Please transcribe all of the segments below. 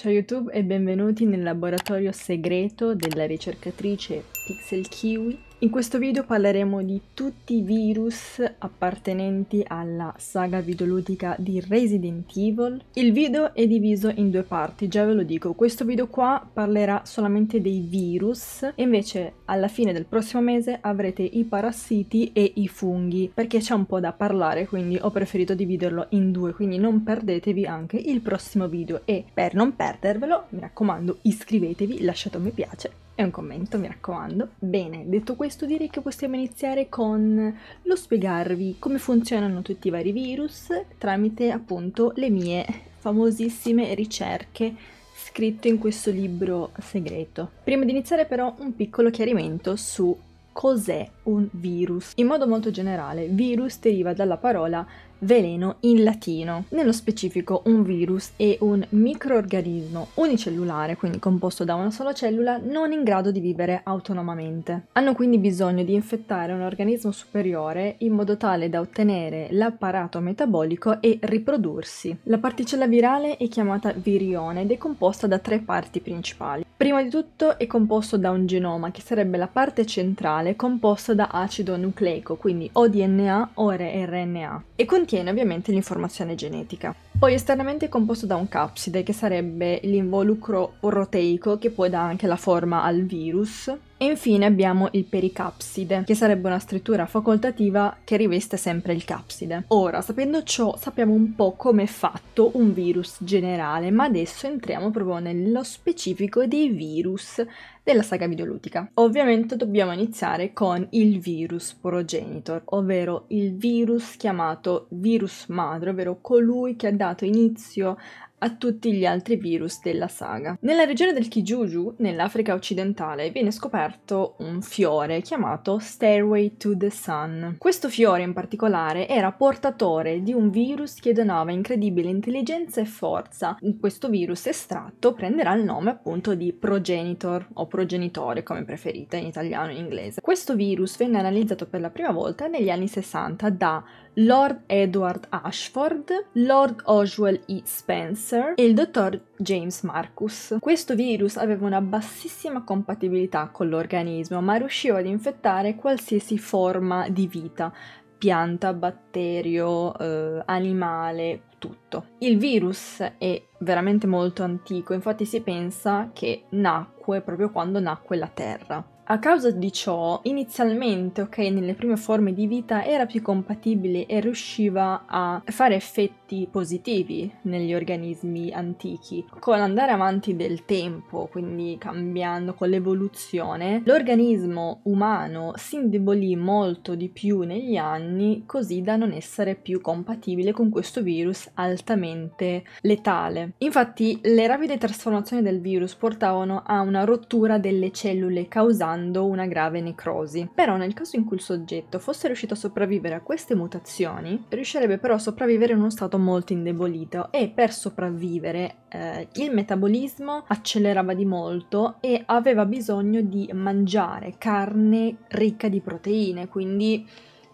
Ciao YouTube e benvenuti nel laboratorio segreto della ricercatrice Pixel Kiwi in questo video parleremo di tutti i virus appartenenti alla saga videoludica di Resident Evil. Il video è diviso in due parti, già ve lo dico, questo video qua parlerà solamente dei virus e invece alla fine del prossimo mese avrete i parassiti e i funghi perché c'è un po' da parlare quindi ho preferito dividerlo in due quindi non perdetevi anche il prossimo video e per non perdervelo mi raccomando iscrivetevi, lasciate un mi piace e un commento, mi raccomando. Bene, detto questo direi che possiamo iniziare con lo spiegarvi come funzionano tutti i vari virus tramite appunto le mie famosissime ricerche scritte in questo libro segreto. Prima di iniziare però un piccolo chiarimento su cos'è un virus. In modo molto generale, virus deriva dalla parola veleno in latino, nello specifico un virus è un microorganismo unicellulare, quindi composto da una sola cellula, non in grado di vivere autonomamente. Hanno quindi bisogno di infettare un organismo superiore in modo tale da ottenere l'apparato metabolico e riprodursi. La particella virale è chiamata virione ed è composta da tre parti principali. Prima di tutto è composto da un genoma, che sarebbe la parte centrale composta da acido nucleico, quindi o DNA o RNA, e contiene contiene ovviamente l'informazione genetica. Poi esternamente è composto da un capside che sarebbe l'involucro proteico che poi dà anche la forma al virus. E infine abbiamo il pericapside, che sarebbe una struttura facoltativa che riveste sempre il capside. Ora, sapendo ciò, sappiamo un po' come è fatto un virus generale, ma adesso entriamo proprio nello specifico dei virus della saga videoludica. Ovviamente dobbiamo iniziare con il virus progenitor, ovvero il virus chiamato virus madre, ovvero colui che ha dato dato inizio a tutti gli altri virus della saga. Nella regione del Kijuju, nell'Africa occidentale, viene scoperto un fiore chiamato Stairway to the Sun. Questo fiore in particolare era portatore di un virus che donava incredibile intelligenza e forza. Questo virus estratto prenderà il nome appunto di progenitor o progenitore come preferite in italiano e in inglese. Questo virus venne analizzato per la prima volta negli anni 60 da Lord Edward Ashford, Lord Oswell E. Spence Switzer e il dottor James Marcus. Questo virus aveva una bassissima compatibilità con l'organismo, ma riusciva ad infettare qualsiasi forma di vita, pianta, batterio, eh, animale, tutto. Il virus è veramente molto antico, infatti si pensa che nacque proprio quando nacque la Terra. A causa di ciò, inizialmente, ok, nelle prime forme di vita era più compatibile e riusciva a fare effetti positivi negli organismi antichi. Con l'andare avanti del tempo, quindi cambiando con l'evoluzione, l'organismo umano si indebolì molto di più negli anni, così da non essere più compatibile con questo virus altamente letale. Infatti, le rapide trasformazioni del virus portavano a una rottura delle cellule causando provocando una grave necrosi. Però nel caso in cui il soggetto fosse riuscito a sopravvivere a queste mutazioni, riuscirebbe però a sopravvivere in uno stato molto indebolito e per sopravvivere eh, il metabolismo accelerava di molto e aveva bisogno di mangiare carne ricca di proteine, quindi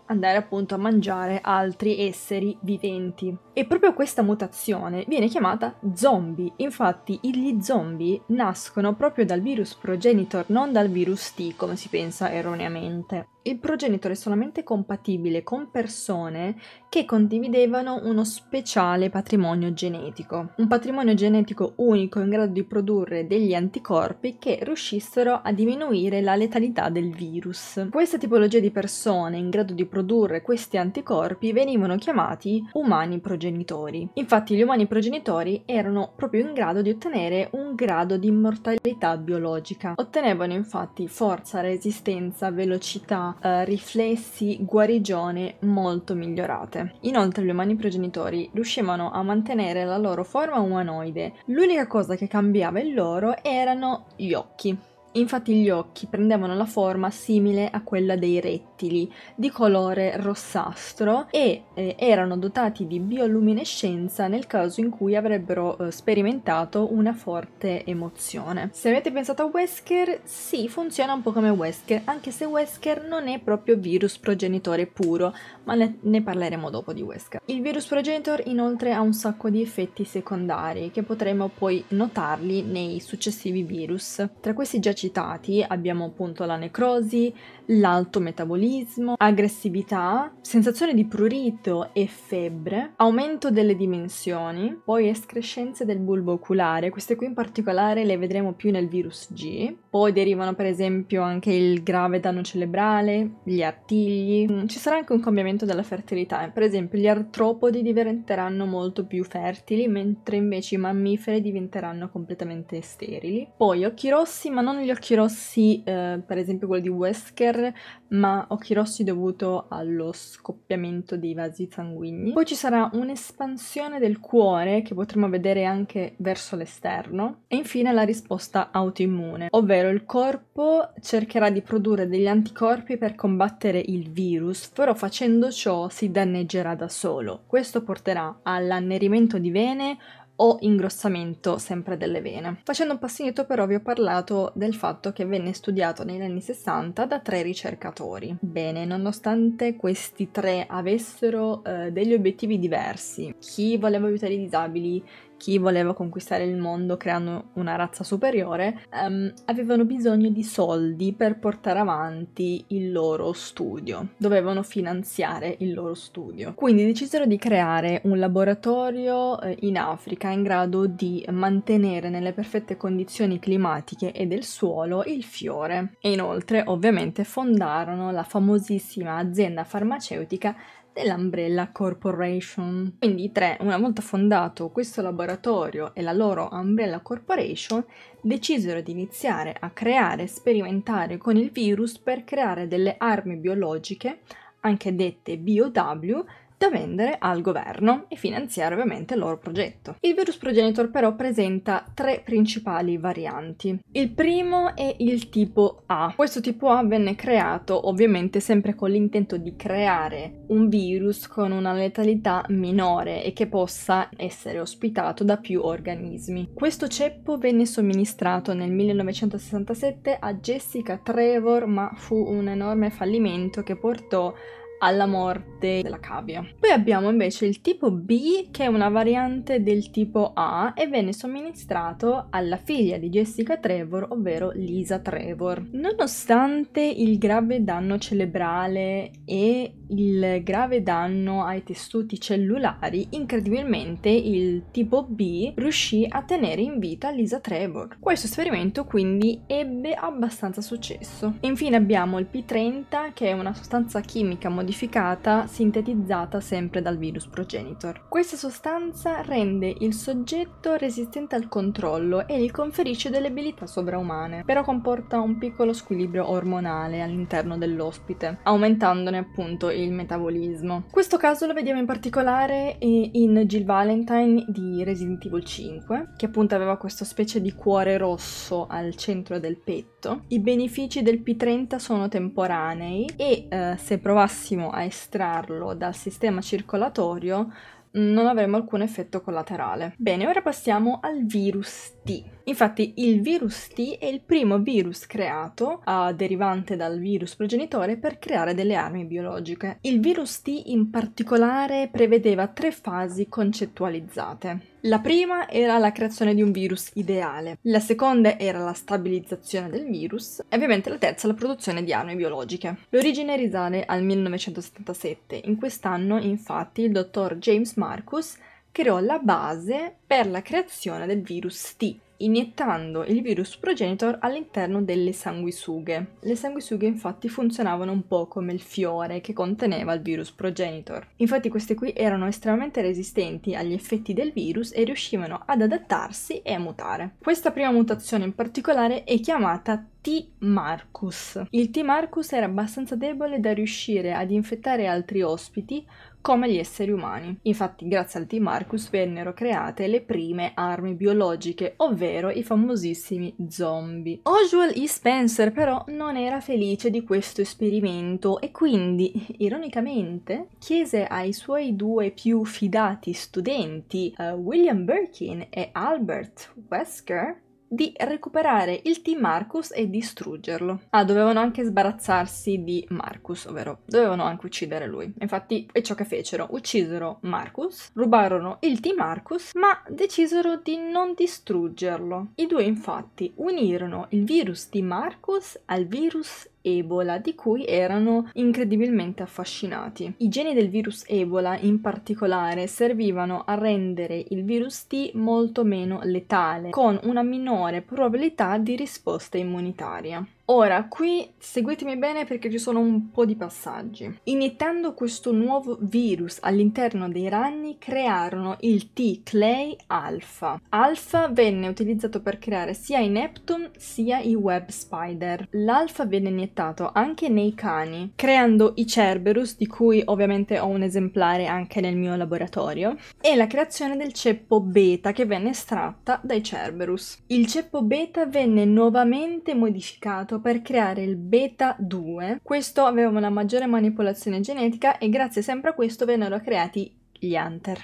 andare appunto a mangiare altri esseri viventi. E proprio questa mutazione viene chiamata zombie. Infatti gli zombie nascono proprio dal virus progenitor, non dal virus T come si pensa erroneamente il progenitore è solamente compatibile con persone che condividevano uno speciale patrimonio genetico, un patrimonio genetico unico in grado di produrre degli anticorpi che riuscissero a diminuire la letalità del virus. Questa tipologia di persone in grado di produrre questi anticorpi venivano chiamati umani progenitori. Infatti gli umani progenitori erano proprio in grado di ottenere un grado di immortalità biologica. Ottenevano infatti forza, resistenza, velocità, ha eh, riflessi guarigione molto migliorate. Inoltre gli umani progenitori riuscivano a mantenere la loro forma umanoide, l'unica cosa che cambiava in loro erano gli occhi. Infatti gli occhi prendevano la forma simile a quella dei retti rettili di colore rossastro e eh, erano dotati di bioluminescenza nel caso in cui avrebbero eh, sperimentato una forte emozione. Se avete pensato a Wesker, sì, funziona un po' come Wesker, anche se Wesker non è proprio virus progenitore puro, ma ne, ne parleremo dopo di Wesker. Il virus progenitor inoltre ha un sacco di effetti secondari che potremo poi notarli nei successivi virus. Tra questi già citati abbiamo appunto la necrosi, l'alto metabolismo, nervosismo, aggressività, sensazione di prurito e febbre, aumento delle dimensioni, poi escrescenze del bulbo oculare, queste qui in particolare le vedremo più nel virus G, poi derivano per esempio anche il grave danno cerebrale, gli artigli, mm, ci sarà anche un cambiamento della fertilità, per esempio gli artropodi diventeranno molto più fertili, mentre invece i mammiferi diventeranno completamente sterili. Poi occhi rossi, ma non gli occhi rossi eh, per esempio quelli di Wesker, ma occhi rossi dovuto allo scoppiamento dei vasi sanguigni. Poi ci sarà un'espansione del cuore che potremo vedere anche verso l'esterno e infine la risposta autoimmune, ovvero il corpo cercherà di produrre degli anticorpi per combattere il virus, però facendo ciò si danneggerà da solo. Questo porterà all'annerimento di vene o ingrossamento sempre delle vene. Facendo un passino indietro però vi ho parlato del fatto che venne studiato negli anni 60 da tre ricercatori. Bene, nonostante questi tre avessero eh, degli obiettivi diversi, chi voleva aiutare i disabili, chi voleva conquistare il mondo creando una razza superiore, um, avevano bisogno di soldi per portare avanti il loro studio, dovevano finanziare il loro studio. Quindi decisero di creare un laboratorio eh, in Africa in grado di mantenere nelle perfette condizioni climatiche e del suolo il fiore. E inoltre, ovviamente, fondarono la famosissima azienda farmaceutica dell'Umbrella Corporation. Quindi i tre, una volta fondato questo laboratorio e la loro Umbrella Corporation, decisero di iniziare a creare e sperimentare con il virus per creare delle armi biologiche, anche dette BOW, da vendere al governo e finanziare ovviamente il loro progetto. Il virus progenitor però presenta tre principali varianti. Il primo è il tipo A. Questo tipo A venne creato ovviamente sempre con l'intento di creare un virus con una letalità minore e che possa essere ospitato da più organismi. Questo ceppo venne somministrato nel 1967 a Jessica Trevor ma fu un enorme fallimento che portò alla morte della cavia. Poi abbiamo invece il tipo B che è una variante del tipo A e venne somministrato alla figlia di Jessica Trevor, ovvero Lisa Trevor. Nonostante il grave danno cerebrale e il grave danno ai tessuti cellulari, incredibilmente il tipo B riuscì a tenere in vita Lisa Trevor. Questo esperimento quindi ebbe abbastanza successo. Infine abbiamo il P30 che è una sostanza chimica modificata modificata sintetizzata sempre dal virus progenitor. Questa sostanza rende il soggetto resistente al controllo e gli conferisce delle abilità sovraumane, però comporta un piccolo squilibrio ormonale all'interno dell'ospite, aumentandone appunto il metabolismo. Questo caso lo vediamo in particolare in Jill Valentine di Resident Evil 5, che appunto aveva questa specie di cuore rosso al centro del petto. I benefici del P30 sono temporanei e eh, se provassi riuscissimo a estrarlo dal sistema circolatorio non avremo alcun effetto collaterale. Bene, ora passiamo al virus T. Infatti il virus T è il primo virus creato, uh, derivante dal virus progenitore, per creare delle armi biologiche. Il virus T in particolare prevedeva tre fasi concettualizzate. La prima era la creazione di un virus ideale, la seconda era la stabilizzazione del virus e ovviamente la terza la produzione di armi biologiche. L'origine risale al 1977, in quest'anno infatti il dottor James Marcus creò la base per la creazione del virus T, iniettando il virus progenitor all'interno delle sanguisughe. Le sanguisughe infatti funzionavano un po' come il fiore che conteneva il virus progenitor. Infatti queste qui erano estremamente resistenti agli effetti del virus e riuscivano ad adattarsi e a mutare. Questa prima mutazione in particolare è chiamata T. Marcus. Il T. Marcus era abbastanza debole da riuscire ad infettare altri ospiti come gli esseri umani. Infatti, grazie al T. Marcus vennero create le prime armi biologiche, ovvero i famosissimi zombie. Oswald E. Spencer però non era felice di questo esperimento e quindi, ironicamente, chiese ai suoi due più fidati studenti, uh, William Birkin e Albert Wesker, di recuperare il team Marcus e distruggerlo. Ah, dovevano anche sbarazzarsi di Marcus, ovvero dovevano anche uccidere lui. Infatti è ciò che fecero, uccisero Marcus, rubarono il team Marcus, ma decisero di non distruggerlo. I due infatti unirono il virus di Marcus al virus Ebola di cui erano incredibilmente affascinati. I geni del virus Ebola in particolare servivano a rendere il virus T molto meno letale, con una minore probabilità di risposta immunitaria. Ora, qui seguitemi bene perché ci sono un po' di passaggi. Iniettando questo nuovo virus all'interno dei ragni crearono il T-Clay Alpha. Alpha venne utilizzato per creare sia i Neptune sia i Web Spider. L'alpha viene iniettato anche nei cani, creando i Cerberus, di cui ovviamente ho un esemplare anche nel mio laboratorio, e la creazione del ceppo beta che venne estratta dai Cerberus. Il ceppo beta venne nuovamente modificato usato per creare il beta 2. Questo aveva una maggiore manipolazione genetica e grazie sempre a questo vennero creati gli Hunter.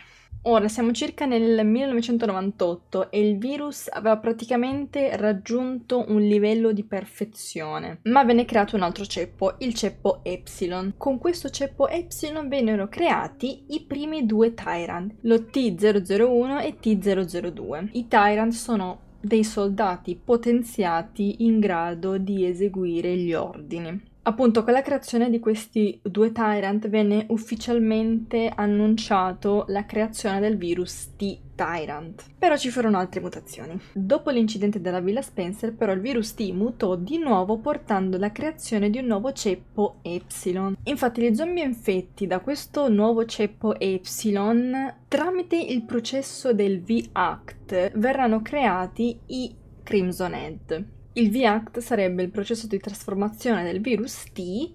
Ora siamo circa nel 1998 e il virus aveva praticamente raggiunto un livello di perfezione, ma venne creato un altro ceppo, il ceppo Epsilon. Con questo ceppo Epsilon vennero creati i primi due Tyrant, lo T001 e T002. I Tyrant sono dei soldati potenziati in grado di eseguire gli ordini. Appunto, con la creazione di questi due Tyrant venne ufficialmente annunciato la creazione del virus T Tyrant. Però ci furono altre mutazioni. Dopo l'incidente della Villa Spencer, però, il virus T mutò di nuovo portando alla creazione di un nuovo ceppo Epsilon. Infatti, gli zombie infetti da questo nuovo ceppo Epsilon, tramite il processo del V-Act, verranno creati i Crimson Head. Il V-Act sarebbe il processo di trasformazione del virus T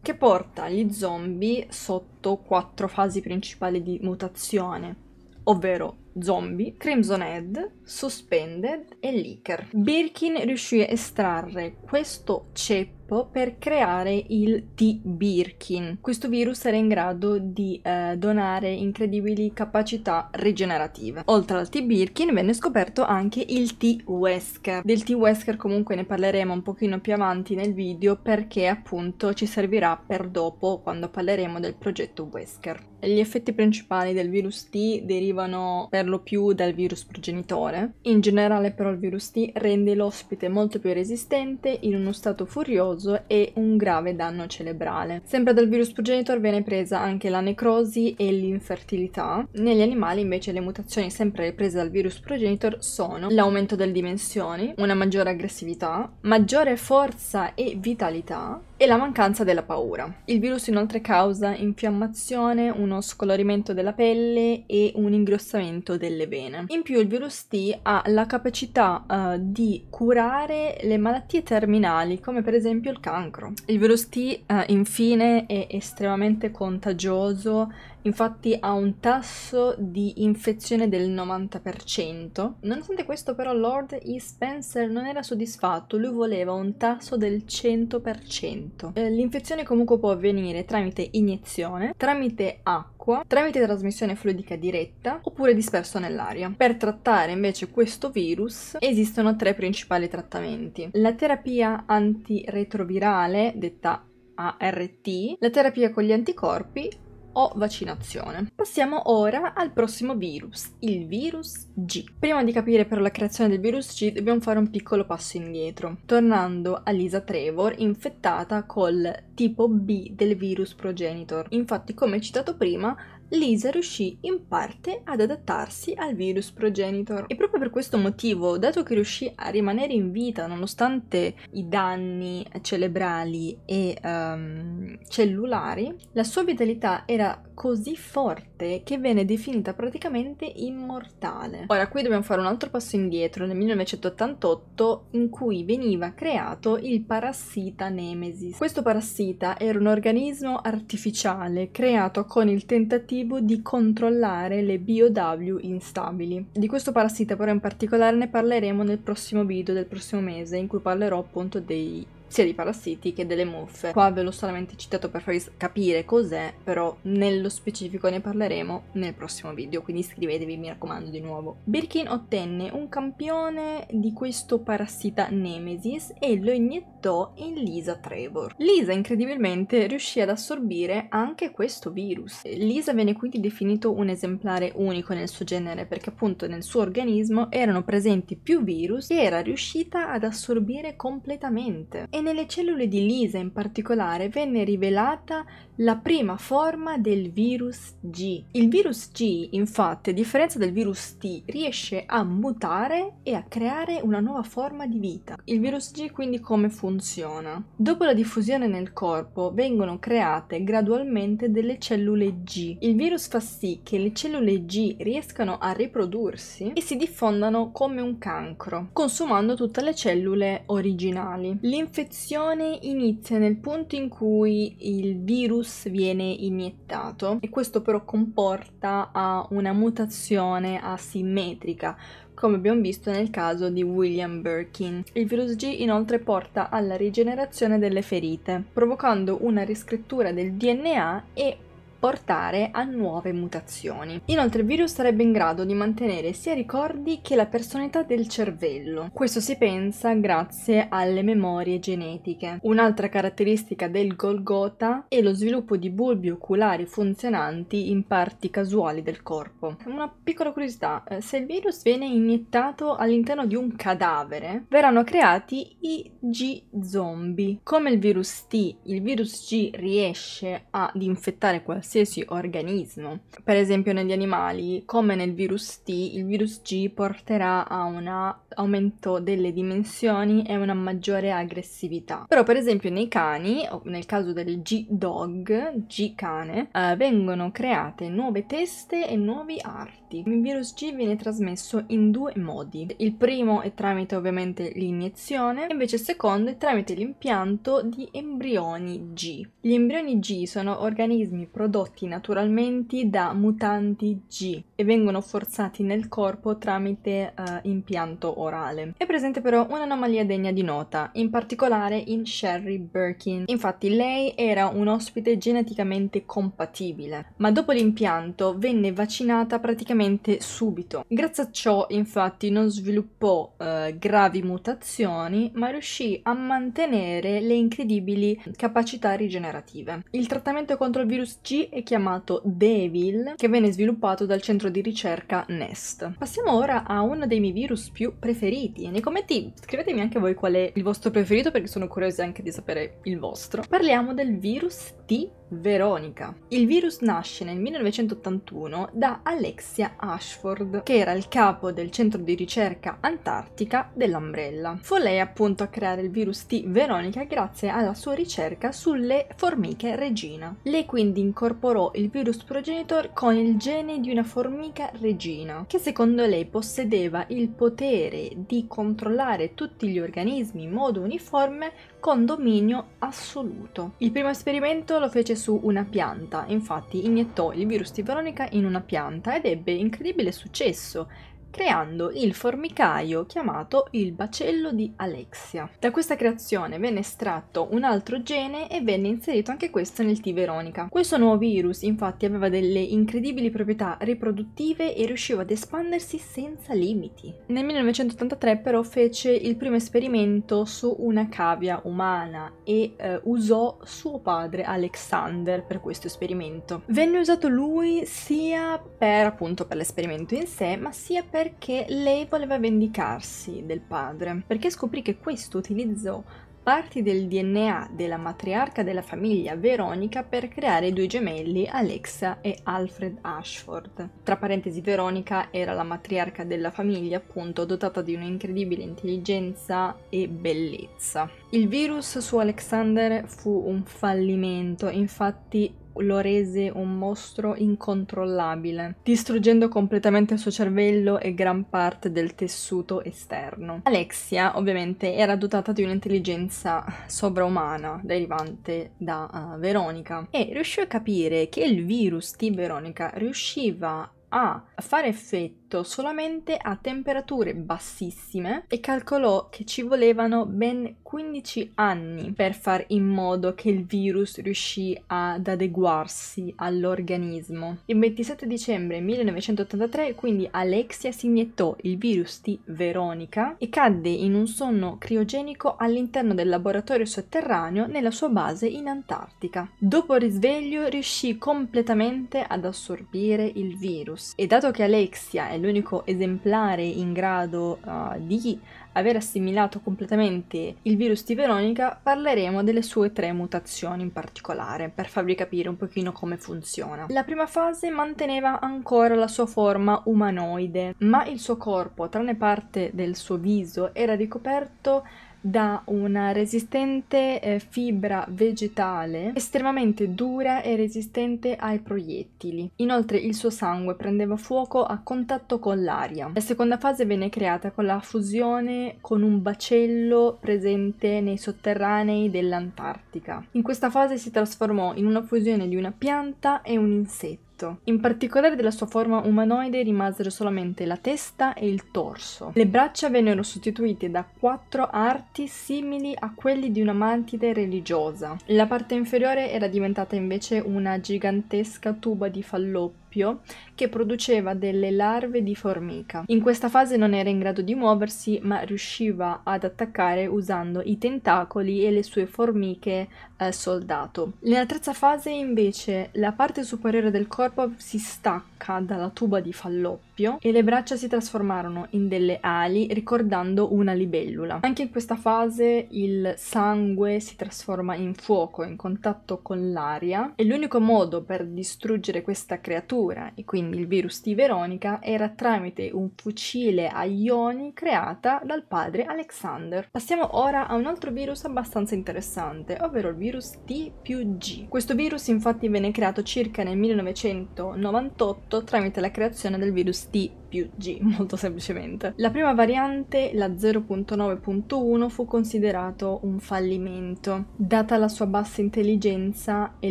che porta gli zombie sotto quattro fasi principali di mutazione, ovvero Zombie, Crimson Head, Suspended e Licker. Birkin riuscì a estrarre questo ceppo per creare il T-Birkin. Questo virus era in grado di eh, donare incredibili capacità rigenerative. Oltre al T-Birkin venne scoperto anche il T-Wesker. Del T-Wesker comunque ne parleremo un pochino più avanti nel video perché appunto ci servirà per dopo quando parleremo del progetto Wesker. Gli effetti principali del virus T derivano per lo più dal virus progenitore. In generale però il virus T rende l'ospite molto più resistente in uno stato furioso e un grave danno cerebrale. Sempre dal virus progenitore viene presa anche la necrosi e l'infertilità. Negli animali invece le mutazioni sempre riprese dal virus progenitor sono l'aumento delle dimensioni, una maggiore aggressività, maggiore forza e vitalità, e la mancanza della paura. Il virus inoltre causa infiammazione, uno scolorimento della pelle e un ingrossamento delle vene. In più il virus T ha la capacità uh, di curare le malattie terminali come per esempio il cancro. Il virus T uh, infine è estremamente contagioso infatti ha un tasso di infezione del 90%. Nonostante questo però Lord E. Spencer non era soddisfatto, lui voleva un tasso del 100%. Eh, l'infezione comunque può avvenire tramite iniezione, tramite acqua, tramite trasmissione fluidica diretta oppure disperso nell'aria. Per trattare invece questo virus esistono tre principali trattamenti. La terapia antiretrovirale, detta ART, la terapia con gli anticorpi o vaccinazione. Passiamo ora al prossimo virus, il virus G. Prima di capire però la creazione del virus G dobbiamo fare un piccolo passo indietro, tornando a Lisa Trevor infettata col tipo B del virus progenitor. Infatti come citato prima Lisa riuscì in parte ad adattarsi al virus progenitor e proprio per questo motivo, dato che riuscì a rimanere in vita nonostante i danni cerebrali e um, cellulari, la sua vitalità era così forte che venne definita praticamente immortale. Ora qui dobbiamo fare un altro passo indietro nel 1988 in cui veniva creato il parassita Nemesis. Questo parassita era un organismo artificiale creato con il tentativo di controllare le BOW instabili. Di questo parassita però in particolare ne parleremo nel prossimo video del prossimo mese in cui parlerò appunto dei sia dei parassiti che delle muffe. Qua ve l'ho solamente citato per farvi capire cos'è, però nello specifico ne parleremo nel prossimo video, quindi iscrivetevi mi raccomando di nuovo. Birkin ottenne un campione di questo parassita Nemesis e lo iniettò in Lisa Trevor. Lisa incredibilmente riuscì ad assorbire anche questo virus. Lisa venne quindi definito un esemplare unico nel suo genere perché appunto nel suo organismo erano presenti più virus che era riuscita ad assorbire completamente e nelle cellule di Lisa in particolare venne rivelata la prima forma del virus G. Il virus G, infatti, a differenza del virus T, riesce a mutare e a creare una nuova forma di vita. Il virus G quindi come funziona? Dopo la diffusione nel corpo vengono create gradualmente delle cellule G. Il virus fa sì che le cellule G riescano a riprodursi e si diffondano come un cancro, consumando tutte le cellule originali. L'infezione inizia nel punto in cui il virus virus viene iniettato e questo però comporta a una mutazione asimmetrica come abbiamo visto nel caso di William Birkin. Il virus G inoltre porta alla rigenerazione delle ferite, provocando una riscrittura del DNA e portare a nuove mutazioni. Inoltre il virus sarebbe in grado di mantenere sia i ricordi che la personalità del cervello. Questo si pensa grazie alle memorie genetiche. Un'altra caratteristica del Golgota è lo sviluppo di bulbi oculari funzionanti in parti casuali del corpo. Una piccola curiosità, eh, se il virus viene iniettato all'interno di un cadavere, verranno creati i G-zombie. Come il virus T, il virus G riesce ad infettare qualsiasi qualsiasi organismo. Per esempio negli animali, come nel virus T, il virus G porterà a un aumento delle dimensioni e una maggiore aggressività. Però per esempio nei cani, o nel caso del G-Dog, G-Cane, eh, vengono create nuove teste e nuovi arti. Il virus G viene trasmesso in due modi. Il primo è tramite ovviamente l'iniezione, invece il secondo è tramite l'impianto di embrioni G. Gli embrioni G sono organismi prodotti prodotti naturalmente da mutanti G e vengono forzati nel corpo tramite uh, impianto orale. È presente però un'anomalia degna di nota, in particolare in Sherry Birkin. Infatti lei era un ospite geneticamente compatibile, ma dopo l'impianto venne vaccinata praticamente subito. Grazie a ciò infatti non sviluppò uh, gravi mutazioni, ma riuscì a mantenere le incredibili capacità rigenerative. Il trattamento contro il virus G e chiamato Devil, che venne sviluppato dal centro di ricerca Nest. Passiamo ora a uno dei miei virus più preferiti nei commenti scrivetemi anche voi qual è il vostro preferito perché sono curiosa anche di sapere il vostro. Parliamo del virus T Veronica. Il virus nasce nel 1981 da Alexia Ashford, che era il capo del centro di ricerca antartica dell'Umbrella. Fu lei appunto a creare il virus T Veronica grazie alla sua ricerca sulle formiche regina. Lei quindi incorporò incorporò il virus progenitor con il gene di una formica regina, che secondo lei possedeva il potere di controllare tutti gli organismi in modo uniforme con dominio assoluto. Il primo esperimento lo fece su una pianta, infatti iniettò il virus di Veronica in una pianta ed ebbe incredibile successo, creando il formicaio chiamato il bacello di Alexia. Da questa creazione venne estratto un altro gene e venne inserito anche questo nel T. Veronica. Questo nuovo virus infatti aveva delle incredibili proprietà riproduttive e riusciva ad espandersi senza limiti. Nel 1983 però fece il primo esperimento su una cavia umana e eh, usò suo padre Alexander per questo esperimento. Venne usato lui sia per appunto per l'esperimento in sé ma sia per perché lei voleva vendicarsi del padre, perché scoprì che questo utilizzò parti del DNA della matriarca della famiglia Veronica per creare due gemelli Alexa e Alfred Ashford. Tra parentesi Veronica era la matriarca della famiglia, appunto, dotata di un'incredibile intelligenza e bellezza. Il virus su Alexander fu un fallimento, infatti lo rese un mostro incontrollabile, distruggendo completamente il suo cervello e gran parte del tessuto esterno. Alexia ovviamente era dotata di un'intelligenza sovraumana derivante da uh, Veronica e riuscì a capire che il virus di Veronica riusciva a fare effetto soffitto solamente a temperature bassissime e calcolò che ci volevano ben 15 anni per far in modo che il virus riuscì ad adeguarsi all'organismo. Il 27 dicembre 1983 quindi Alexia si iniettò il virus di Veronica e cadde in un sonno criogenico all'interno del laboratorio sotterraneo nella sua base in Antartica. Dopo il risveglio riuscì completamente ad assorbire il virus e dato che Alexia è l'unico esemplare in grado uh, di aver assimilato completamente il virus di Veronica, parleremo delle sue tre mutazioni in particolare, per farvi capire un pochino come funziona. La prima fase manteneva ancora la sua forma umanoide, ma il suo corpo, tranne parte del suo viso, era ricoperto da una resistente eh, fibra vegetale estremamente dura e resistente ai proiettili. Inoltre il suo sangue prendeva fuoco a contatto con l'aria. La seconda fase venne creata con la fusione con un bacello presente nei sotterranei dell'Antartica. In questa fase si trasformò in una fusione di una pianta e un insetto Egitto. In particolare della sua forma umanoide rimasero solamente la testa e il torso. Le braccia vennero sostituite da quattro arti simili a quelli di una mantide religiosa. La parte inferiore era diventata invece una gigantesca tuba di falloppo esempio, che produceva delle larve di formica. In questa fase non era in grado di muoversi, ma riusciva ad attaccare usando i tentacoli e le sue formiche eh, soldato. Nella terza fase invece la parte superiore del corpo si stacca dalla tuba di Fallot doppio e le braccia si trasformarono in delle ali ricordando una libellula. Anche in questa fase il sangue si trasforma in fuoco in contatto con l'aria e l'unico modo per distruggere questa creatura e quindi il virus di Veronica era tramite un fucile a ioni creata dal padre Alexander. Passiamo ora a un altro virus abbastanza interessante, ovvero il virus T più G. Questo virus infatti venne creato circa nel 1998 tramite la creazione del virus T più G, molto semplicemente. La prima variante, la 0.9.1, fu considerato un fallimento, data la sua bassa intelligenza e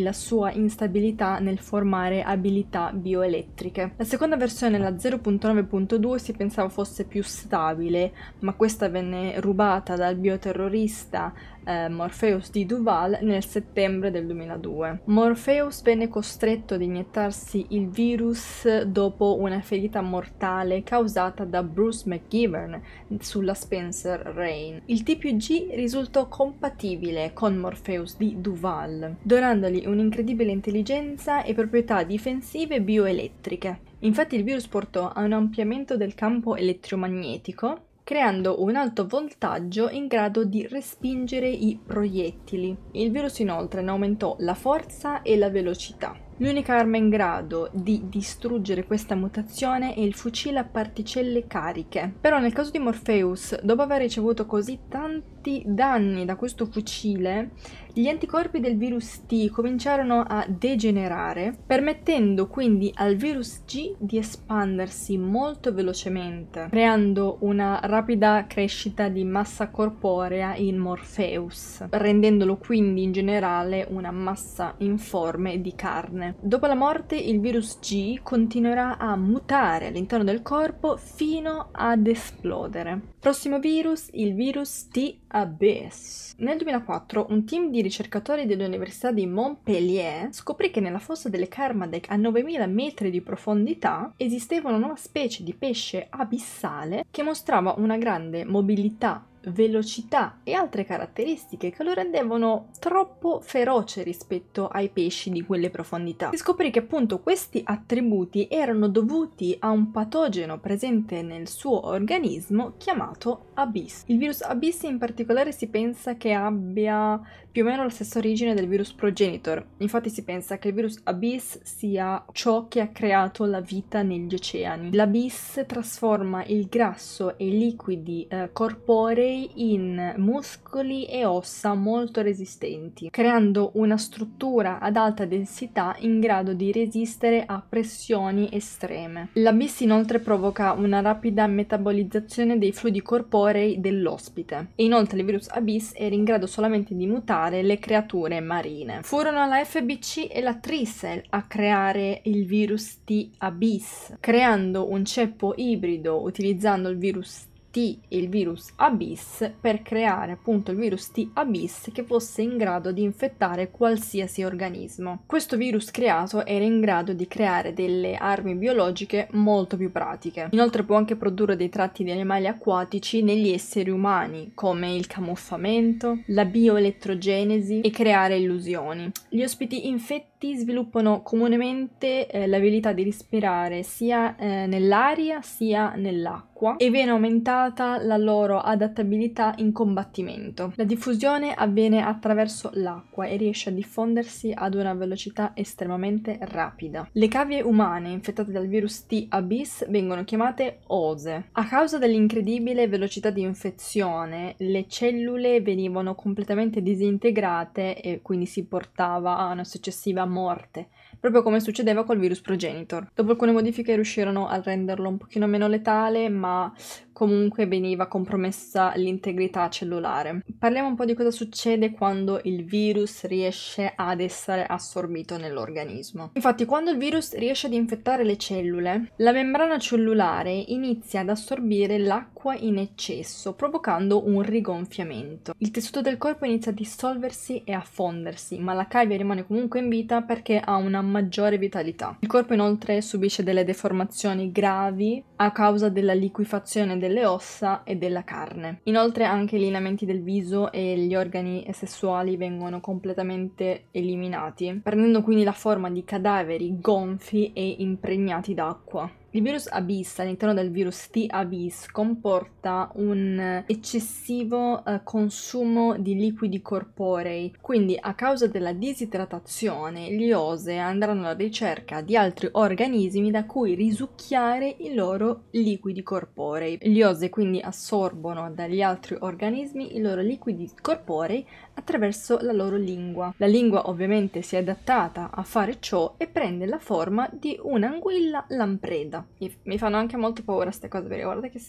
la sua instabilità nel formare abilità bioelettriche. La seconda versione, la 0.9.2, si pensava fosse più stabile, ma questa venne rubata dal bioterrorista eh, Morpheus di Duval nel settembre del 2002. Morpheus venne costretto ad iniettarsi il virus dopo una ferita mortale causata da Bruce McGivern sulla Spencer Rain. Il TPG risultò compatibile con Morpheus di Duval, donandogli un'incredibile intelligenza e proprietà difensive bioelettriche. Infatti il virus portò a un ampliamento del campo elettromagnetico creando un alto voltaggio in grado di respingere i proiettili. Il virus inoltre ne aumentò la forza e la velocità. L'unica arma in grado di distruggere questa mutazione è il fucile a particelle cariche. Però nel caso di Morpheus, dopo aver ricevuto così tanto certi danni da questo fucile, gli anticorpi del virus T cominciarono a degenerare, permettendo quindi al virus G di espandersi molto velocemente, creando una rapida crescita di massa corporea in Morpheus, rendendolo quindi in generale una massa informe di carne. Dopo la morte il virus G continuerà a mutare all'interno del corpo fino ad esplodere. Prossimo virus, il virus T Abyss. Nel 2004 un team di ricercatori dell'Università di Montpellier scoprì che nella fossa delle Kermadec a 9000 metri di profondità esisteva una nuova specie di pesce abissale che mostrava una grande mobilità velocità e altre caratteristiche che lo rendevano troppo feroce rispetto ai pesci di quelle profondità. Si scoprì che appunto questi attributi erano dovuti a un patogeno presente nel suo organismo chiamato Abyss. Il virus Abyss in particolare si pensa che abbia più o meno la stessa origine del virus progenitor. Infatti si pensa che il virus Abyss sia ciò che ha creato la vita negli oceani. L'Abyss trasforma il grasso e i liquidi eh, corporei in muscoli e ossa molto resistenti, creando una struttura ad alta densità in grado di resistere a pressioni estreme. L'Abyss inoltre provoca una rapida metabolizzazione dei fluidi corporei dell'ospite. E inoltre il virus Abyss era in grado solamente di mutare studiare le creature marine. Furono la FBC e la Trisel a creare il virus T-Abyss, creando un ceppo ibrido utilizzando il virus T e il virus Abyss per creare appunto il virus T Abyss che fosse in grado di infettare qualsiasi organismo. Questo virus creato era in grado di creare delle armi biologiche molto più pratiche. Inoltre può anche produrre dei tratti di animali acquatici negli esseri umani, come il camuffamento, la bioelettrogenesi e creare illusioni. Gli ospiti infetti sviluppano comunemente eh, l'abilità di respirare sia eh, nell'aria sia nell'acqua e viene aumentata migliorata la loro adattabilità in combattimento. La diffusione avviene attraverso l'acqua e riesce a diffondersi ad una velocità estremamente rapida. Le cavie umane infettate dal virus T Abyss vengono chiamate ose. A causa dell'incredibile velocità di infezione, le cellule venivano completamente disintegrate e quindi si portava a una successiva morte proprio come succedeva col virus progenitor. Dopo alcune modifiche riuscirono a renderlo un pochino meno letale, ma comunque veniva compromessa l'integrità cellulare. Parliamo un po' di cosa succede quando il virus riesce ad essere assorbito nell'organismo. Infatti, quando il virus riesce ad infettare le cellule, la membrana cellulare inizia ad assorbire l'acqua in eccesso, provocando un rigonfiamento. Il tessuto del corpo inizia a dissolversi e a fondersi, ma la cavia rimane comunque in vita perché ha una maggiore vitalità. Il corpo inoltre subisce delle deformazioni gravi a causa della liquefazione del delle ossa e della carne. Inoltre anche i lineamenti del viso e gli organi sessuali vengono completamente eliminati, prendendo quindi la forma di cadaveri gonfi e impregnati d'acqua. Il virus Abyss all'interno del virus T-Abyss comporta un eccessivo eh, consumo di liquidi corporei, quindi a causa della disidratazione gli ose andranno alla ricerca di altri organismi da cui risucchiare i loro liquidi corporei. Gli ose quindi assorbono dagli altri organismi i loro liquidi corporei attraverso la loro lingua. La lingua ovviamente si è adattata a fare ciò e prende la forma di un'anguilla lampreda mi fanno anche molto paura queste cose, perché guarda che...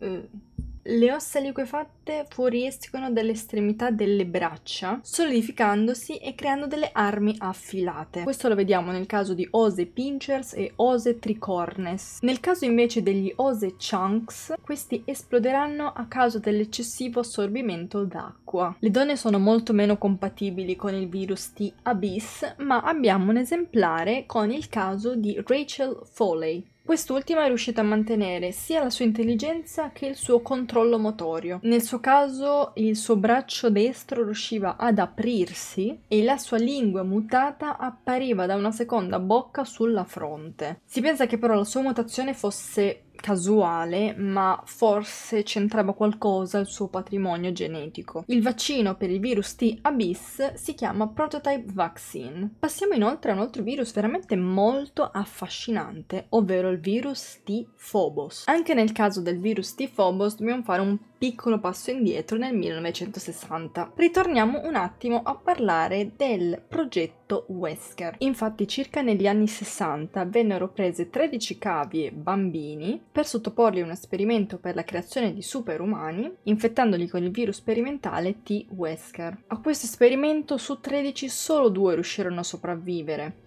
Eh, le ossa liquefatte fuoriescono dall'estremità delle braccia, solidificandosi e creando delle armi affilate. Questo lo vediamo nel caso di Ose Pinchers e Ose Tricornes. Nel caso invece degli Ose Chunks, questi esploderanno a causa dell'eccessivo assorbimento d'acqua. Le donne sono molto meno compatibili con il virus di abyss, ma abbiamo un esemplare con il caso di Rachel Foley Quest'ultima è riuscita a mantenere sia la sua intelligenza che il suo controllo motorio. Nel suo caso il suo braccio destro riusciva ad aprirsi e la sua lingua mutata appariva da una seconda bocca sulla fronte. Si pensa che però la sua mutazione fosse casuale, ma forse c'entrava qualcosa il suo patrimonio genetico. Il vaccino per il virus T Abyss si chiama Prototype Vaccine. Passiamo inoltre a un altro virus veramente molto affascinante, ovvero il virus T Phobos. Anche nel caso del virus T Phobos dobbiamo fare un piccolo passo indietro nel 1960. Ritorniamo un attimo a parlare del progetto Wesker. Infatti circa negli anni 60 vennero prese 13 cavie bambini per sottoporli a un esperimento per la creazione di superumani, infettandoli con il virus sperimentale T. Wesker. A questo esperimento su 13 solo due riuscirono a sopravvivere,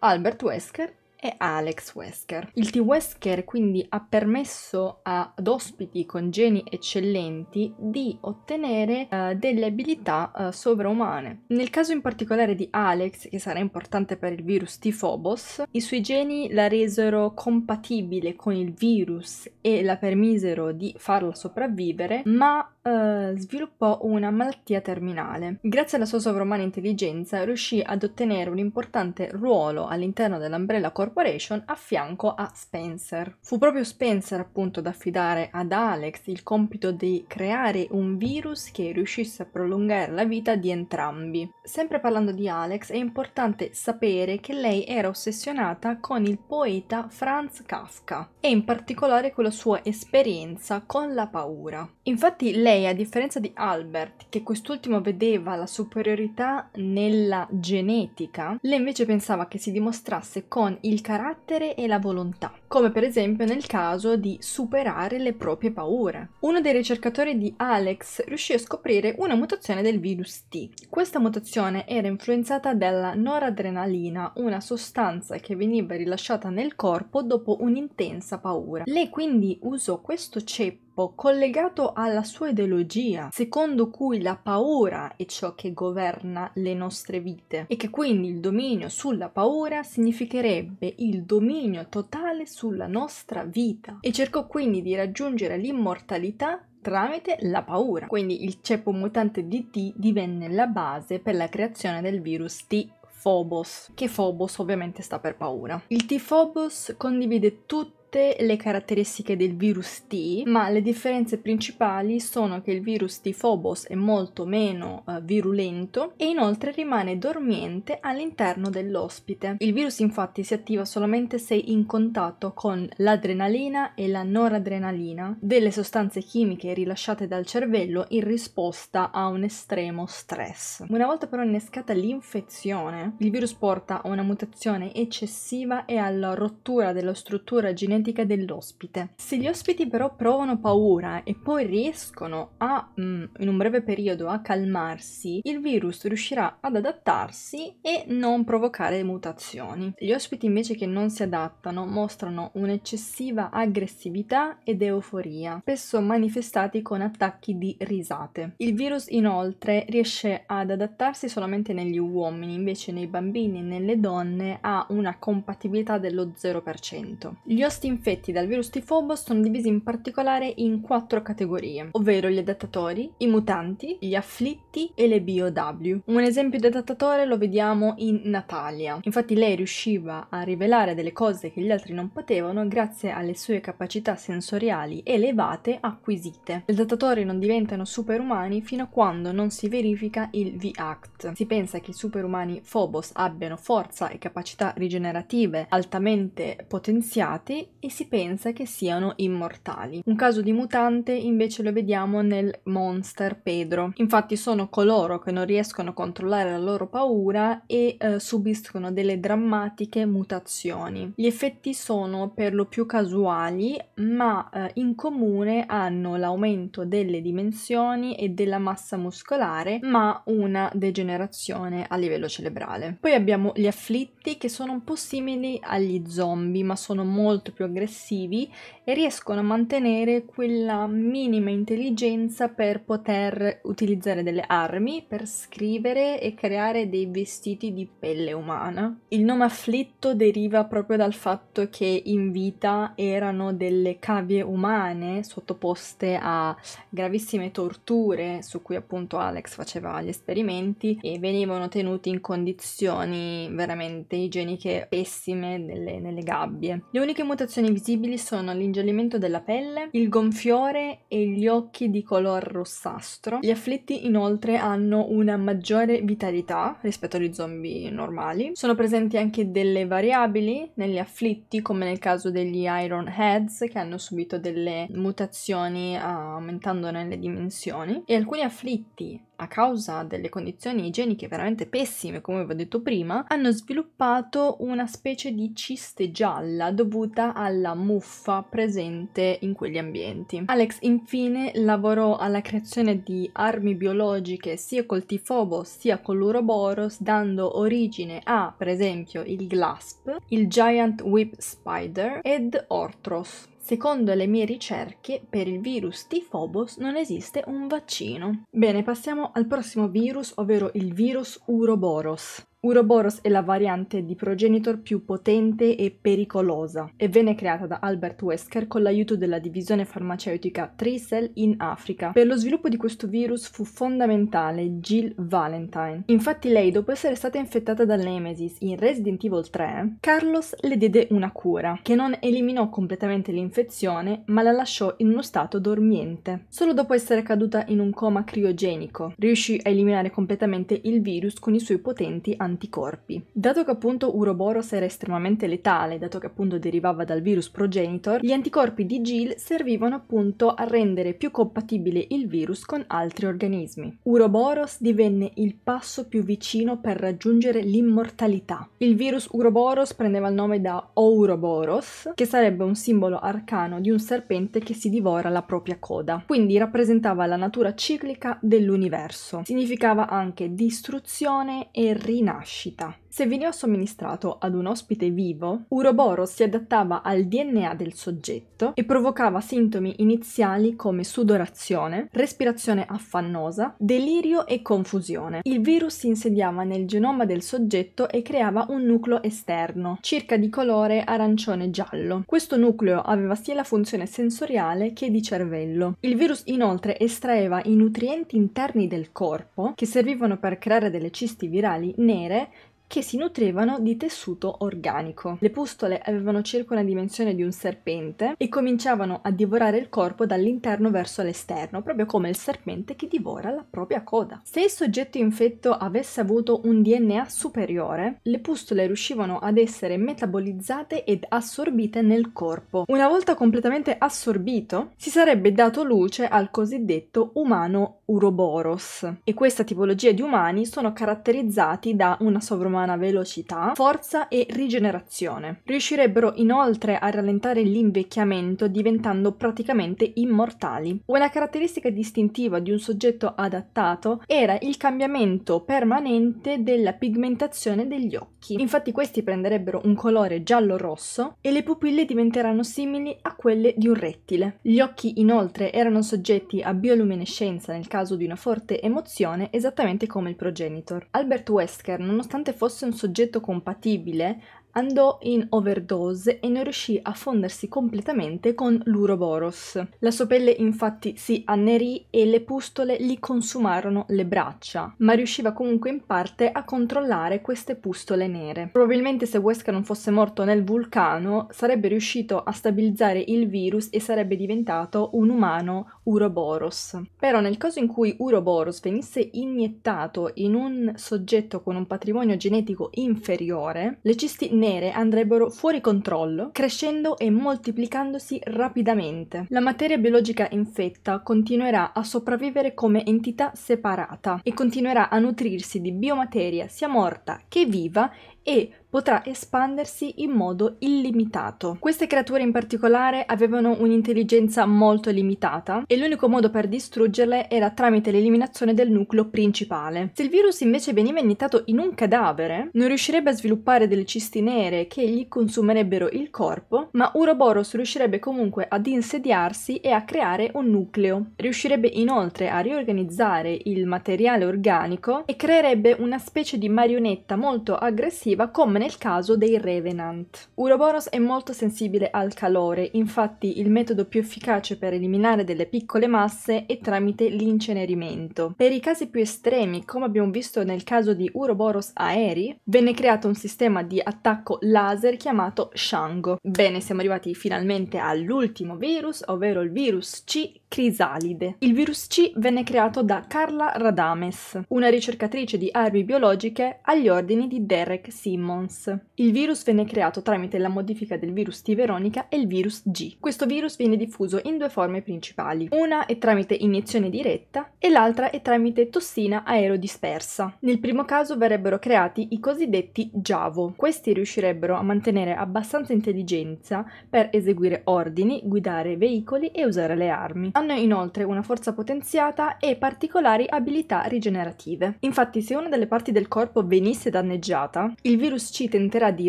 Albert Wesker e Alex Wesker. Il T. Wesker quindi ha permesso ad ospiti con geni eccellenti di ottenere uh, delle abilità uh, sovraumane. Nel caso in particolare di Alex, che sarà importante per il virus Tifobos, i suoi geni la resero compatibile con il virus e la permisero di farla sopravvivere, ma eh, sviluppò una malattia terminale. Grazie alla sua sovrumana intelligenza riuscì ad ottenere un importante ruolo all'interno dell'Umbrella Corporation a fianco a Spencer. Fu proprio Spencer appunto ad affidare ad Alex il compito di creare un virus che riuscisse a prolungare la vita di entrambi. Sempre parlando di Alex è importante sapere che lei era ossessionata con il poeta Franz Kafka e in particolare con la sua esperienza con la paura. Infatti lei lei, a differenza di Albert, che quest'ultimo vedeva la superiorità nella genetica, lei invece pensava che si dimostrasse con il carattere e la volontà, come per esempio nel caso di superare le proprie paure. Uno dei ricercatori di Alex riuscì a scoprire una mutazione del virus T. Questa mutazione era influenzata dalla noradrenalina, una sostanza che veniva rilasciata nel corpo dopo un'intensa paura. Lei quindi usò questo ceppo gruppo collegato alla sua ideologia, secondo cui la paura è ciò che governa le nostre vite e che quindi il dominio sulla paura significherebbe il dominio totale sulla nostra vita e cercò quindi di raggiungere l'immortalità tramite la paura. Quindi il ceppo mutante di T divenne la base per la creazione del virus T Phobos, che Phobos ovviamente sta per paura. Il T-Phobos condivide tutti tutte le caratteristiche del virus T, ma le differenze principali sono che il virus T Phobos è molto meno eh, virulento e inoltre rimane dormiente all'interno dell'ospite. Il virus infatti si attiva solamente se in contatto con l'adrenalina e la noradrenalina, delle sostanze chimiche rilasciate dal cervello in risposta a un estremo stress. Una volta però innescata l'infezione, il virus porta a una mutazione eccessiva e alla rottura della struttura genetica genetica dell'ospite. Se gli ospiti però provano paura e poi riescono a, mm, in un breve periodo, a calmarsi, il virus riuscirà ad adattarsi e non provocare mutazioni. Gli ospiti invece che non si adattano mostrano un'eccessiva aggressività ed euforia, spesso manifestati con attacchi di risate. Il virus inoltre riesce ad adattarsi solamente negli uomini, invece nei bambini e nelle donne ha una compatibilità dello 0%. Gli ospiti infetti dal virus tifobo sono divisi in particolare in quattro categorie, ovvero gli adattatori, i mutanti, gli afflitti e le BOW. Un esempio di adattatore lo vediamo in Natalia. Infatti lei riusciva a rivelare delle cose che gli altri non potevano grazie alle sue capacità sensoriali elevate acquisite. Gli adattatori non diventano superumani fino a quando non si verifica il V-Act. Si pensa che i superumani Phobos abbiano forza e capacità rigenerative altamente potenziate e si pensa che siano immortali. Un caso di mutante invece lo vediamo nel monster Pedro. Infatti sono coloro che non riescono a controllare la loro paura e eh, subiscono delle drammatiche mutazioni. Gli effetti sono per lo più casuali, ma eh, in comune hanno l'aumento delle dimensioni e della massa muscolare, ma una degenerazione a livello cerebrale. Poi abbiamo gli afflitti che sono un po' simili agli zombie, ma sono molto più aggressivi aggressivi e riescono a mantenere quella minima intelligenza per poter utilizzare delle armi, per scrivere e creare dei vestiti di pelle umana. Il nome afflitto deriva proprio dal fatto che in vita erano delle cavie umane sottoposte a gravissime torture su cui appunto Alex faceva gli esperimenti e venivano tenuti in condizioni veramente igieniche pessime nelle, nelle gabbie. Le uniche mutazioni visibili sono l'ingegnere l'ingiolimento della pelle, il gonfiore e gli occhi di color rossastro. Gli afflitti inoltre hanno una maggiore vitalità rispetto agli zombie normali. Sono presenti anche delle variabili negli afflitti, come nel caso degli Iron Heads, che hanno subito delle mutazioni aumentandone le dimensioni. E alcuni afflitti a causa delle condizioni igieniche veramente pessime, come vi ho detto prima, hanno sviluppato una specie di ciste gialla dovuta alla muffa presente in quegli ambienti. Alex infine lavorò alla creazione di armi biologiche sia col tifobo sia con l'uroboros, dando origine a, per esempio, il Glasp, il Giant Whip Spider ed Ortros. Secondo le mie ricerche, per il virus tifobos non esiste un vaccino. Bene, passiamo al prossimo virus, ovvero il virus uroboros. Uroboros è la variante di progenitor più potente e pericolosa e venne creata da Albert Wesker con l'aiuto della divisione farmaceutica Trisel in Africa. Per lo sviluppo di questo virus fu fondamentale Jill Valentine. Infatti lei, dopo essere stata infettata dal Nemesis in Resident Evil 3, Carlos le diede una cura, che non eliminò completamente l'infezione ma la lasciò in uno stato dormiente. Solo dopo essere caduta in un coma criogenico riuscì a eliminare completamente il virus con i suoi potenti antibiotici anticorpi. Dato che appunto Uroboros era estremamente letale, dato che appunto derivava dal virus progenitor, gli anticorpi di Gil servivano appunto a rendere più compatibile il virus con altri organismi. Uroboros divenne il passo più vicino per raggiungere l'immortalità. Il virus Uroboros prendeva il nome da Ouroboros, che sarebbe un simbolo arcano di un serpente che si divora la propria coda. Quindi rappresentava la natura ciclica dell'universo. Significava anche distruzione e rinascita nascita. Se veniva somministrato ad un ospite vivo, Uroboro si adattava al DNA del soggetto e provocava sintomi iniziali come sudorazione, respirazione affannosa, delirio e confusione. Il virus si insediava nel genoma del soggetto e creava un nucleo esterno, circa di colore arancione-giallo. Questo nucleo aveva sia la funzione sensoriale che di cervello. Il virus inoltre estraeva i nutrienti interni del corpo, che servivano per creare delle cisti virali nere, che si nutrivano di tessuto organico. Le pustole avevano circa una dimensione di un serpente e cominciavano a divorare il corpo dall'interno verso l'esterno, proprio come il serpente che divora la propria coda. Se il soggetto infetto avesse avuto un DNA superiore, le pustole riuscivano ad essere metabolizzate ed assorbite nel corpo. Una volta completamente assorbito, si sarebbe dato luce al cosiddetto umano uroboros e questa tipologia di umani sono caratterizzati da una sovrammutazione umana velocità, forza e rigenerazione. Riuscirebbero inoltre a rallentare l'invecchiamento diventando praticamente immortali. Una caratteristica distintiva di un soggetto adattato era il cambiamento permanente della pigmentazione degli occhi. Infatti questi prenderebbero un colore giallo-rosso e le pupille diventeranno simili a quelle di un rettile. Gli occhi inoltre erano soggetti a bioluminescenza nel caso di una forte emozione, esattamente come il progenitor. Albert Wesker, nonostante fosse fosse un soggetto compatibile andò in overdose e non riuscì a fondersi completamente con l'Uroboros. La sua pelle infatti si annerì e le pustole gli consumarono le braccia, ma riusciva comunque in parte a controllare queste pustole nere. Probabilmente se Wesker non fosse morto nel vulcano sarebbe riuscito a stabilizzare il virus e sarebbe diventato un umano Uroboros. Però nel caso in cui Uroboros venisse iniettato in un soggetto con un patrimonio genetico inferiore, le cisti nere andrebbero fuori controllo, crescendo e moltiplicandosi rapidamente. La materia biologica infetta continuerà a sopravvivere come entità separata e continuerà a nutrirsi di biomateria sia morta che viva e potrà espandersi in modo illimitato. Queste creature in particolare avevano un'intelligenza molto limitata e l'unico modo per distruggerle era tramite l'eliminazione del nucleo principale. Se il virus invece veniva iniettato in un cadavere, non riuscirebbe a sviluppare delle cisti nere che gli consumerebbero il corpo, ma Uroboros riuscirebbe comunque ad insediarsi e a creare un nucleo. Riuscirebbe inoltre a riorganizzare il materiale organico e creerebbe una specie di marionetta molto aggressiva radioattiva come nel caso dei Revenant. Uroboros è molto sensibile al calore, infatti il metodo più efficace per eliminare delle piccole masse è tramite l'incenerimento. Per i casi più estremi, come abbiamo visto nel caso di Uroboros aerei, venne creato un sistema di attacco laser chiamato Shango. Bene, siamo arrivati finalmente all'ultimo virus, ovvero il virus C crisalide. Il virus C venne creato da Carla Radames, una ricercatrice di armi biologiche agli ordini di Derek Simmons. Il virus venne creato tramite la modifica del virus T Veronica e il virus G. Questo virus viene diffuso in due forme principali. Una è tramite iniezione diretta e l'altra è tramite tossina aerodispersa. Nel primo caso verrebbero creati i cosiddetti JAVO. Questi riuscirebbero a mantenere abbastanza intelligenza per eseguire ordini, guidare veicoli e usare le armi. A hanno inoltre una forza potenziata e particolari abilità rigenerative. Infatti se una delle parti del corpo venisse danneggiata, il virus C tenterà di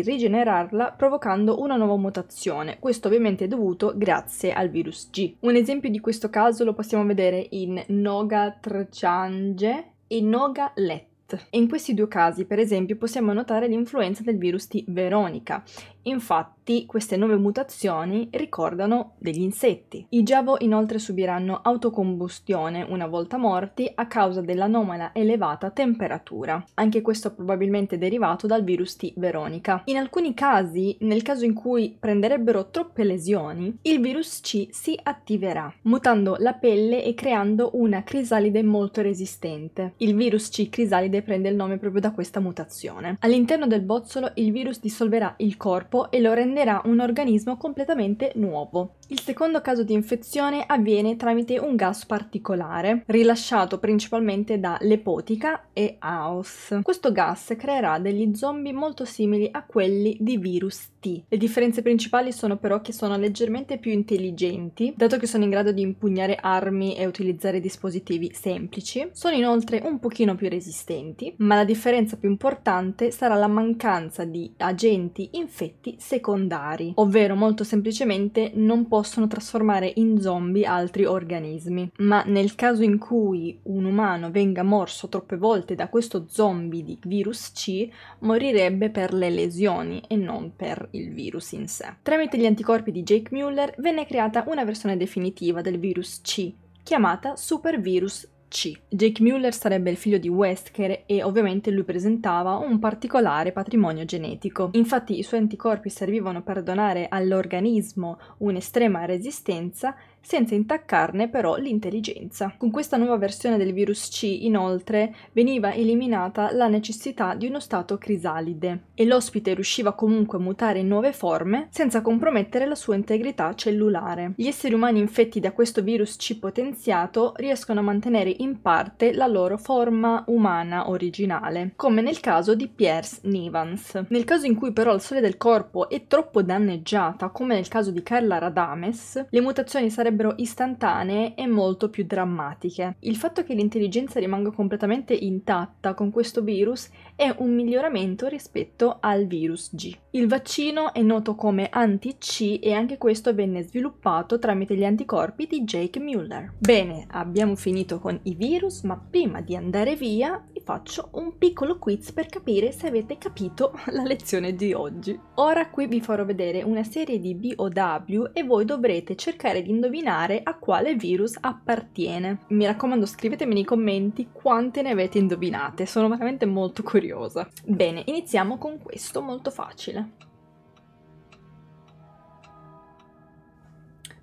rigenerarla provocando una nuova mutazione, questo ovviamente è dovuto grazie al virus G. Un esempio di questo caso lo possiamo vedere in Noga Trciange e Noga Let. in questi due casi, per esempio, possiamo notare l'influenza del virus di veronica, Infatti queste nuove mutazioni ricordano degli insetti. I Javo inoltre subiranno autocombustione una volta morti a causa dell'anomala elevata temperatura. Anche questo probabilmente derivato dal virus T. veronica. In alcuni casi, nel caso in cui prenderebbero troppe lesioni, il virus C si attiverà, mutando la pelle e creando una crisalide molto resistente. Il virus C crisalide prende il nome proprio da questa mutazione. All'interno del bozzolo il virus dissolverà il corpo corpo e lo renderà un organismo completamente nuovo. Il secondo caso di infezione avviene tramite un gas particolare, rilasciato principalmente da lepotica e Aos. Questo gas creerà degli zombie molto simili a quelli di virus T. Le differenze principali sono però che sono leggermente più intelligenti, dato che sono in grado di impugnare armi e utilizzare dispositivi semplici, sono inoltre un pochino più resistenti, ma la differenza più importante sarà la mancanza di agenti infetti effetti secondari, ovvero molto semplicemente non possono trasformare in zombie altri organismi. Ma nel caso in cui un umano venga morso troppe volte da questo zombie di virus C, morirebbe per le lesioni e non per il virus in sé. Tramite gli anticorpi di Jake Mueller venne creata una versione definitiva del virus C chiamata supervirus c. Jake Mueller sarebbe il figlio di Wesker e ovviamente lui presentava un particolare patrimonio genetico. Infatti i suoi anticorpi servivano per donare all'organismo un'estrema resistenza senza intaccarne però l'intelligenza. Con questa nuova versione del virus C, inoltre, veniva eliminata la necessità di uno stato crisalide e l'ospite riusciva comunque a mutare in nuove forme senza compromettere la sua integrità cellulare. Gli esseri umani infetti da questo virus C potenziato riescono a mantenere in parte la loro forma umana originale, come nel caso di Pierce Nivans. Nel caso in cui però il sole del corpo è troppo danneggiata, come nel caso di Carla Radames, le mutazioni sarebbero sarebbero istantanee e molto più drammatiche. Il fatto che l'intelligenza rimanga completamente intatta con questo virus è un miglioramento rispetto al virus G. Il vaccino è noto come anti-C e anche questo venne sviluppato tramite gli anticorpi di Jake Mueller. Bene, abbiamo finito con i virus, ma prima di andare via vi faccio un piccolo quiz per capire se avete capito la lezione di oggi. Ora qui vi farò vedere una serie di BOW e voi dovrete cercare di indovinare a quale virus appartiene. Mi raccomando scrivetemi nei commenti quante ne avete indovinate, sono veramente molto curiosa curiosa. Bene, iniziamo con questo, molto facile.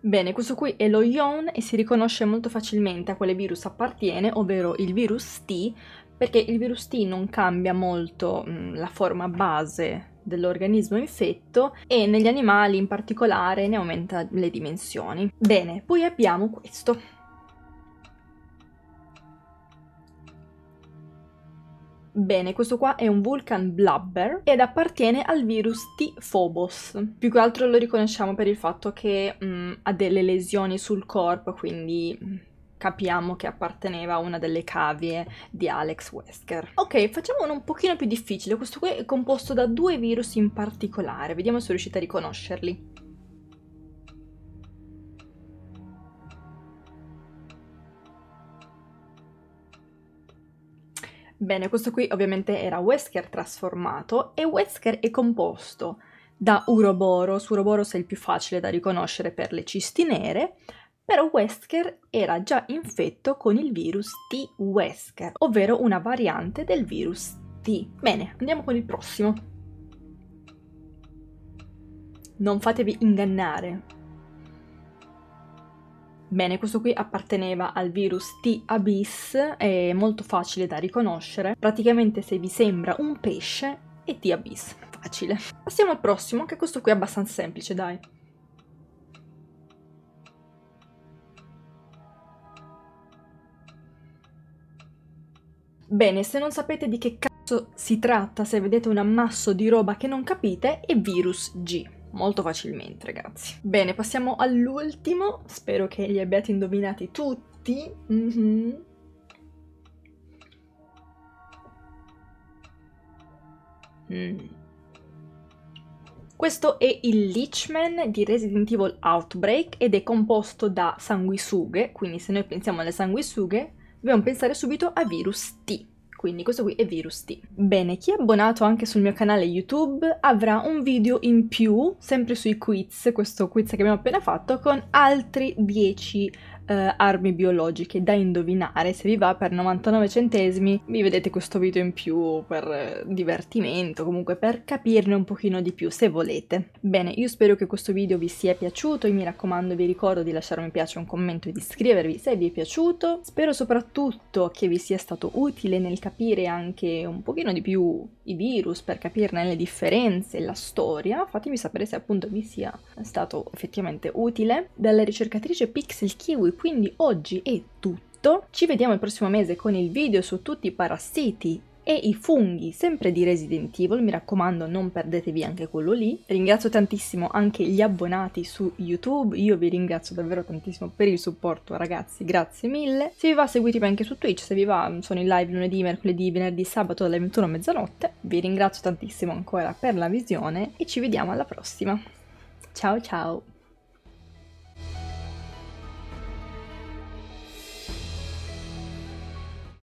Bene, questo qui è lo ion e si riconosce molto facilmente a quale virus appartiene, ovvero il virus T, perché il virus T non cambia molto mh, mm, la forma base dell'organismo infetto e negli animali in particolare ne aumenta le dimensioni. Bene, poi abbiamo questo. Bene, questo qua è un Vulcan Blubber ed appartiene al virus T-Phobos. Più che altro lo riconosciamo per il fatto che mh, mm, ha delle lesioni sul corpo, quindi mm, capiamo che apparteneva a una delle cavie di Alex Wesker. Ok, facciamo uno un pochino più difficile. Questo qui è composto da due virus in particolare. Vediamo se riuscite a riconoscerli. Bene, questo qui ovviamente era Wesker trasformato e Wesker è composto da Uroboros, Uroboros è il più facile da riconoscere per le cisti nere, però Wesker era già infetto con il virus T Wesker, ovvero una variante del virus T. Bene, andiamo con il prossimo. Non fatevi ingannare Bene, questo qui apparteneva al virus T. abyss, è molto facile da riconoscere, praticamente se vi sembra un pesce è T. abyss, facile. Passiamo al prossimo, anche questo qui è abbastanza semplice, dai. Bene, se non sapete di che cazzo si tratta, se vedete un ammasso di roba che non capite, è virus G molto facilmente ragazzi. Bene, passiamo all'ultimo, spero che li abbiate indovinati tutti. Mm -hmm. mm. Questo è il Lichman di Resident Evil Outbreak ed è composto da sanguisughe, quindi se noi pensiamo alle sanguisughe dobbiamo pensare subito a virus T quindi questo qui è Virus T. Bene, chi è abbonato anche sul mio canale YouTube avrà un video in più, sempre sui quiz, questo quiz che abbiamo appena fatto, con altri 10 eh, armi biologiche da indovinare. Se vi va per 99 centesimi vi vedete questo video in più per eh, divertimento, comunque per capirne un pochino di più se volete. Bene, io spero che questo video vi sia piaciuto e mi raccomando vi ricordo di lasciare un mi piace, un commento e di iscrivervi se vi è piaciuto. Spero soprattutto che vi sia stato utile nel capire anche un pochino di più i virus, per capirne le differenze, la storia. Fatemi sapere se appunto vi sia stato effettivamente utile. Dalla ricercatrice Pixel Kiwi quindi oggi è tutto ci vediamo il prossimo mese con il video su tutti i parassiti e i funghi sempre di Resident Evil, mi raccomando non perdetevi anche quello lì. Ringrazio tantissimo anche gli abbonati su YouTube, io vi ringrazio davvero tantissimo per il supporto ragazzi, grazie mille. Se vi va seguitemi anche su Twitch, se vi va sono in live lunedì, mercoledì, venerdì, sabato alle 21 a mezzanotte. Vi ringrazio tantissimo ancora per la visione e ci vediamo alla prossima. Ciao ciao!